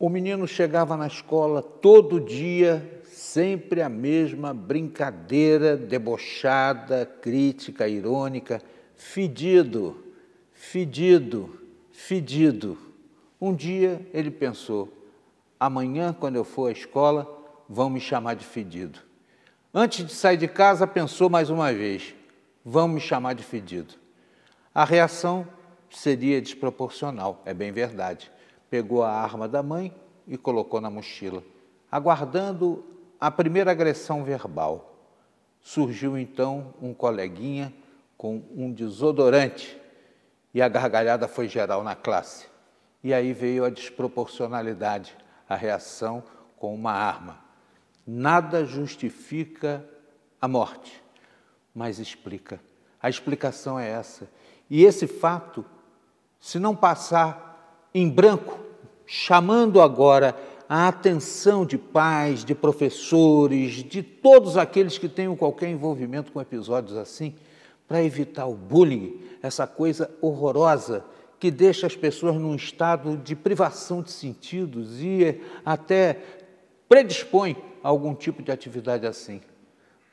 O menino chegava na escola todo dia, sempre a mesma brincadeira debochada, crítica, irônica, fedido, fedido, fedido. Um dia ele pensou: amanhã, quando eu for à escola, vão me chamar de fedido. Antes de sair de casa, pensou mais uma vez: vão me chamar de fedido. A reação seria desproporcional, é bem verdade pegou a arma da mãe e colocou na mochila, aguardando a primeira agressão verbal. Surgiu então um coleguinha com um desodorante e a gargalhada foi geral na classe. E aí veio a desproporcionalidade, a reação com uma arma. Nada justifica a morte, mas explica. A explicação é essa. E esse fato, se não passar em branco, chamando agora a atenção de pais, de professores, de todos aqueles que tenham qualquer envolvimento com episódios assim, para evitar o bullying, essa coisa horrorosa que deixa as pessoas num estado de privação de sentidos e até predispõe a algum tipo de atividade assim.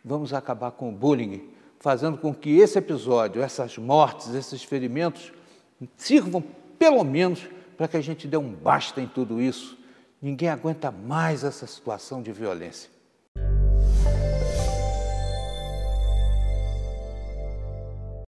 Vamos acabar com o bullying, fazendo com que esse episódio, essas mortes, esses ferimentos, sirvam pelo menos para que a gente dê um basta em tudo isso. Ninguém aguenta mais essa situação de violência.